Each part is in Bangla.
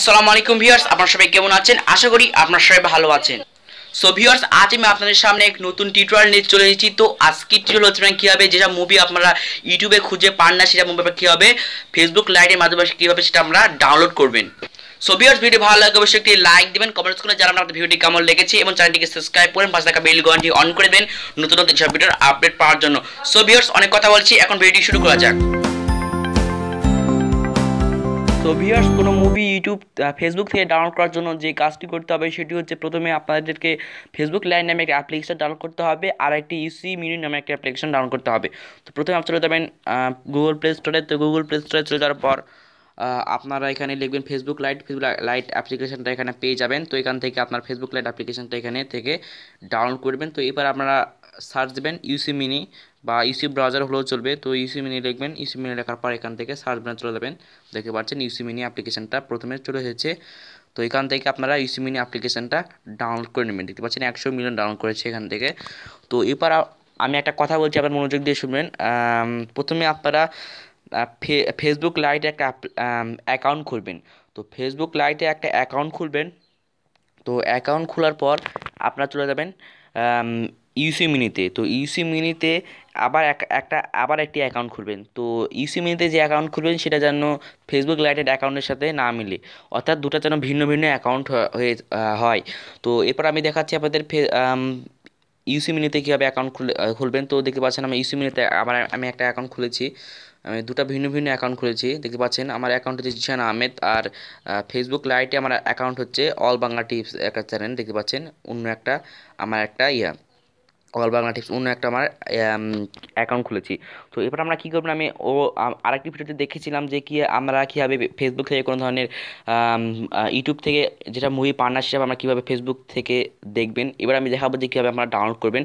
আসসালামু আলাইকুম ভিউয়ার্স আপনারা সবাই কেমন আছেন আশা করি আপনারা সবাই ভালো আছেন সো ভিউয়ার্স আজ আমি আপনাদের সামনে এক নতুন টিউটোরিয়াল নিয়ে চলে এসেছি তো আজকে টিউটোরিয়াল হচ্ছে মানে কীভাবে যেটা মুভি আপনারা ইউটিউবে খুঁজে পান না সেটা মুভি হবে ফেসবুক লাইটের মাধ্যমে কীভাবে সেটা আমরা ডাউনলোড করবেন সো ভিউয়ার্স ভিডিও ভালো লাগে অবশ্যই একটি লাইক দেবেন কমেন্টস করে জানাবেন আপনাদের ভিডিওটি কেমন লেগেছে এবং চ্যানেলটিকে সাবস্ক্রাইব করেন পাশে থাকা বেল ঘন্টি অন করে দেন নতুন নতুন সব ভিডিওর আপডেট পাওয়ার জন্য সো ভিউয়ার্স অনেক কথা বলছি এখন ভিডিওটি শুরু করা যাক সো ভিউয়ার্স কোনো মুভি ইউটিউব ফেসবুক থেকে ডাউনলোড করার জন্য যে কাজটি করতে হবে সেটি হচ্ছে প্রথমে আপনাদেরকে ফেসবুক লাইন নামে একটা অ্যাপ্লিকেশন ডাউনলোড করতে হবে আর একটি ইউসি মিনি নামে একটা অ্যাপ্লিকেশন ডাউনলোড করতে হবে তো প্রথমে আপনি চলে যাবেন গুগল প্লে স্টোরে তো গুগল প্লে স্টোরে চলে যাওয়ার পর আপনারা এখানে লিখবেন ফেসবুক লাইট ফেসবুক লাইট অ্যাপ্লিকেশনটা এখানে পেয়ে যাবেন তো এখান থেকে আপনার ফেসবুক লাইট অ্যাপ্লিকেশনটা এখানে থেকে ডাউনলোড করবেন তো এবার আপনারা সার্চ দেবেন ইউসি মিনি বা ইউসি ব্রাউজার হলেও চলবে তো ইউসি মিনি লিখবেন ইউসি মিনি লেখার পর এখান থেকে সার্চ বাটনে চলে যাবেন দেখতে পাচ্ছেন ইউসি মিনি অ্যাপ্লিকেশানটা প্রথমে চলে এসেছে তো এখান থেকে আপনারা ইউসি মিনি অ্যাপ্লিকেশানটা ডাউনলোড করে নেবেন দেখতে পাচ্ছেন একশো মিলিয়ন ডাউনলোড করেছে এখান থেকে তো এবার আমি একটা কথা বলছি আপনার মনোযোগ দিয়ে শুনবেন প্রথমে আপনারা ফেসবুক লাইটে একটা অ্যাকাউন্ট খুলবেন তো ফেসবুক লাইটে একটা অ্যাকাউন্ট খুলবেন তো অ্যাকাউন্ট খোলার পর আপনারা চলে যাবেন ইউসি মিনিতে তো ইউসি মিনিতে আবার এক একটা আবার একটি অ্যাকাউন্ট খুলবেন তো ইউসি মিনিতে যে অ্যাকাউন্ট খুলবেন সেটা যেন ফেসবুক লাইটেড অ্যাকাউন্টের সাথে না মিলে অর্থাৎ দুটা যেন ভিন্ন ভিন্ন অ্যাকাউন্ট হয়ে হয় তো এরপর আমি দেখাচ্ছি আপনাদের ফে ইউসি মিনিতে কীভাবে অ্যাকাউন্ট খুলে খুলবেন তো দেখতে পাচ্ছেন আমি ইউসি মিনিতে আমার আমি একটা অ্যাকাউন্ট খুলেছি আমি দুটা ভিন্ন ভিন্ন অ্যাকাউন্ট খুলেছি দেখতে পাচ্ছেন আমার অ্যাকাউন্ট হচ্ছে জিশান আহমেদ আর ফেসবুক লাইটে আমার অ্যাকাউন্ট হচ্ছে অল বাংলা টিপস একটা চ্যানেল দেখতে পাচ্ছেন অন্য একটা আমার একটা ইয়া অল বাংলা টিপস অন্য একটা আমার অ্যাকাউন্ট খুলেছি তো এবার আমরা কী করবো আমি ও আরেকটি ভিডিওতে দেখেছিলাম যে কি আমরা কীভাবে ফেসবুক থেকে কোনো ধরনের ইউটিউব থেকে যেটা মুভি পার্টনারশিপ আমরা কীভাবে ফেসবুক থেকে দেখবেন এবার আমি দেখাবো যে কীভাবে আপনারা ডাউনলোড করবেন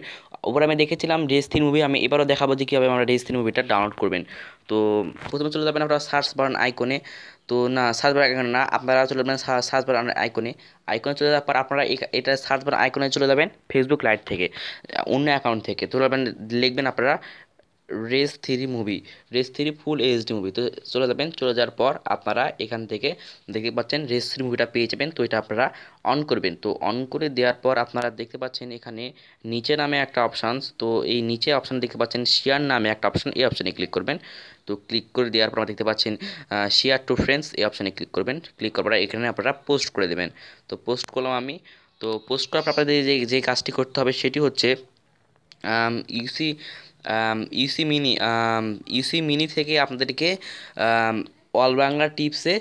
ওপরে আমি দেখেছিলাম রেস থ্রি মুভি আমি এবারও দেখাবো যে কীভাবে আমরা রেস থ্রি মুভিটা ডাউনলোড করবেন তো প্রথমে চলে যাবেন আপনারা সার্চ বারান আইকনে তো না সার্চ বার আইকনে না আপনারা চলে যাবেন সার্চ বার আইকনে আইকনে চলে যাওয়ার পর আপনারা এটা সার্চ বার আইকনে চলে যাবেন ফেসবুক লাইট থেকে অন্য অ্যাকাউন্ট থেকে তো লিখবেন আপনারা Race three movie Race three full HD movie তো চলে যাবেন চলে যাওয়ার পর আপনারা এখান থেকে দেখতে পাচ্ছেন রেস থ্রি মুভিটা পেয়ে যাবেন তো এটা আপনারা অন করবেন তো অন করে দেওয়ার পর আপনারা দেখতে পাচ্ছেন এখানে নিচে নামে একটা অপশানস তো এই নিচে অপশান দেখতে পাচ্ছেন শেয়ার নামে একটা অপশান এই অপশানে ক্লিক করবেন তো ক্লিক করে দেওয়ার পর দেখতে পাচ্ছেন শেয়ার টু ফ্রেন্ডস এই অপশানে ক্লিক করবেন ক্লিক করার পর এখানে আপনারা পোস্ট করে দেবেন তো পোস্ট করলাম আমি তো পোস্ট করার পর আপনাদের যে যে কাজটি করতে হবে সেটি হচ্ছে ইউসি ইউসি মিনি ইউসি মিনি থেকে আপনাদেরকে অল বাংলা টিপসে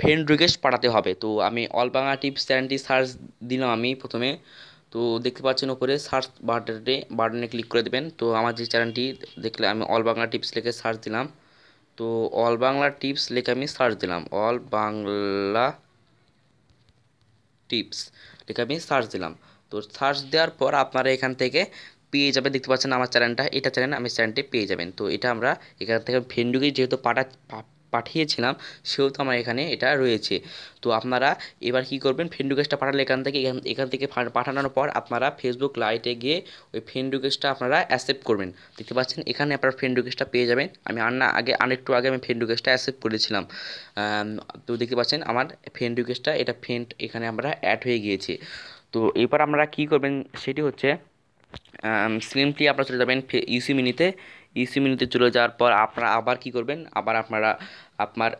ফ্রেন্ড রিকোয়েস্ট পাঠাতে হবে তো আমি অল বাংলা টিপস চ্যানেলটি সার্চ দিলাম আমি প্রথমে তো দেখতে পাচ্ছেন ওপরে সার্চ বাটনে বাটনে ক্লিক করে দেবেন তো আমার যে চ্যানেলটি দেখলে আমি অল বাংলা টিপস লিখে সার্চ দিলাম তো অল বাংলা টিপস লিখে আমি সার্চ দিলাম অল বাংলা টিপস লিখে আমি সার্চ দিলাম তো সার্চ দেওয়ার পর আপনারা এখান থেকে পেয়ে যাবেন দেখতে পাচ্ছেন আমার চ্যানেলটা এটা চ্যানেল আমি চ্যানেলটি পেয়ে যাবেন তো এটা আমরা এখান থেকে ভেন্ডুকে যেহেতু পাঠা পাঠিয়েছিলাম সেহেতু আমার এখানে এটা রয়েছে তো আপনারা এবার কি করবেন ফ্রেন্ড রিকোয়েস্টটা পাঠালে এখান থেকে এখান থেকে পাঠানোর পর আপনারা ফেসবুক লাইটে গিয়ে ওই ফ্রেন্ড রিকোয়েস্টটা আপনারা অ্যাকসেপ্ট করবেন দেখতে পাচ্ছেন এখানে আপনারা ফ্রেন্ড রিকোয়েস্টটা পেয়ে যাবেন আমি আন্না আগে আরেকটু আগে আমি ফ্রেন্ড রিকোয়েস্টটা অ্যাকসেপ্ট করেছিলাম তো দেখতে পাচ্ছেন আমার ফ্রেন্ড রিকোয়েস্টটা এটা ফ্রেন্ড এখানে আমরা অ্যাড হয়ে গিয়েছে তো এবার আমরা কি করবেন সেটি হচ্ছে স্ক্রিনটি আপনারা চলে যাবেন ইউসি মিনিতে ইসি মিনিতে চলে যাওয়ার পর আপনারা আবার কি করবেন আবার আপনারা আপনার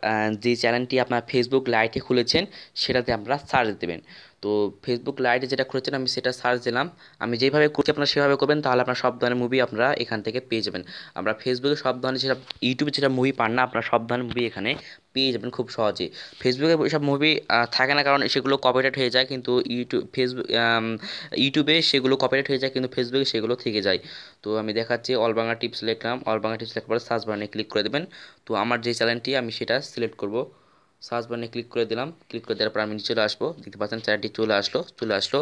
যে চ্যানেলটি আপনার ফেসবুক লাইটে খুলেছেন সেটাতে আপনারা সার্চ দেবেন তো ফেসবুক লাইটে যেটা খুলেছেন আমি সেটা সার্চ দিলাম আমি যেভাবে করছি আপনারা সেভাবে করবেন তাহলে আপনার সব ধরনের মুভি আপনারা এখান থেকে পেয়ে যাবেন আমরা ফেসবুকে সব ধরনের যেটা ইউটিউবে যেটা মুভি পান না আপনারা সব ধরনের মুভি এখানে পেয়ে যাবেন খুব সহজে ফেসবুকে সব মুভি থাকে না কারণ সেগুলো কপিরাইট হয়ে যায় কিন্তু ইউটিউব ফেসবুক ইউটিউবে সেগুলো কপিরাইট হয়ে যায় কিন্তু ফেসবুকে সেগুলো থেকে যায় তো আমি দেখাচ্ছি অল টিপস লেখ টেলিগ্রাম অল বাংলা টিপস লেখার পরে সার্চ বাটনে ক্লিক করে দেবেন তো আমার যে চ্যানেলটি আমি সেটা সিলেক্ট করব সার্চ বাটনে ক্লিক করে দিলাম ক্লিক করে দেওয়ার পর আমি নিচে চলে আসবো দেখতে পাচ্ছেন চ্যানেলটি চলে আসলো চলে আসলো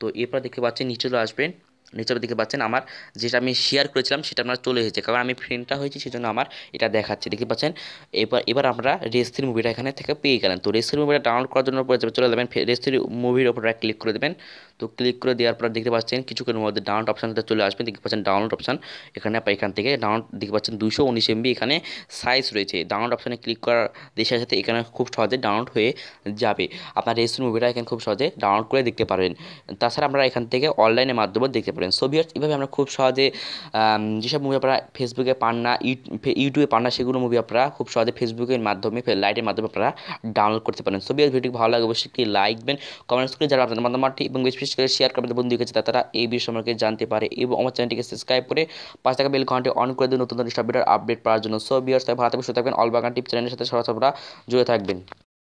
তো এরপর দেখতে পাচ্ছেন নিচে চলে আসবেন নিচের দিকে পাচ্ছেন আমার যেটা আমি শেয়ার করেছিলাম সেটা আপনার চলে এসেছে কারণ আমি ফ্রেন্ডটা হয়েছি সেজন্য আমার এটা দেখাচ্ছে দেখতে পাচ্ছেন এবার এবার আমরা রেস্তির মুভিটা এখানে থেকে পেয়ে গেলেন তো রেস্তির মুভিটা ডাউনলোড করার জন্য চলে যাবেন রেস্তির মুভির ওপরে ক্লিক করে দেবেন তো ক্লিক করে দেওয়ার পর দেখতে পাচ্ছেন কিছুক্ষণের মধ্যে ডাউনলোড অপশানটা চলে আসবেন দেখতে পাচ্ছেন ডাউনলোড অপশান এখানে এখান থেকে ডাউনলোড দেখতে পাচ্ছেন দুশো এমবি এখানে সাইজ রয়েছে ডাউনলোড অপশানে ক্লিক করার দেশের সাথে এখানে খুব সহজে ডাউনলোড হয়ে যাবে আপনার রেজিস্ট্রি মুভিটা এখানে খুব সহজে ডাউনলোড করে দেখতে পারবেন তাছাড়া আপনারা এখান থেকে অনলাইনের মাধ্যমে দেখতে পারেন সোভিয়ার্স এভাবে আমরা খুব সহজে যেসব মুভি আপনারা ফেসবুকে পান না ইউটিউবে পান না সেগুলো মুভি আপনারা খুব সহজে ফেসবুকের মাধ্যমে লাইটের মাধ্যমে আপনারা ডাউনলোড করতে পারেন সোভিয়ার ভিডিও ভালো লাগে অবশ্যই লাইক দেন কমেন্টস করে যারা আপনাদের মাধ্যমে এবং বেশ বিশেষ করে শেয়ার করে বন্ধু গেছে তারা এই বিষয় সম্পর্কে জানতে পারে এবং আমার চ্যানেলটিকে সাবস্ক্রাইব করে পাঁচ টাকা বেল ঘন্টে অন করে দিয়ে নতুন নতুন ভিডিওর আপডেট পাওয়ার জন্য সো বিয়ার্স তাই ভালো থাকবেন সুতরাং অল বাগান টিপ চ্যানেলের সাথে সরাসরি জুড়ে থাকবেন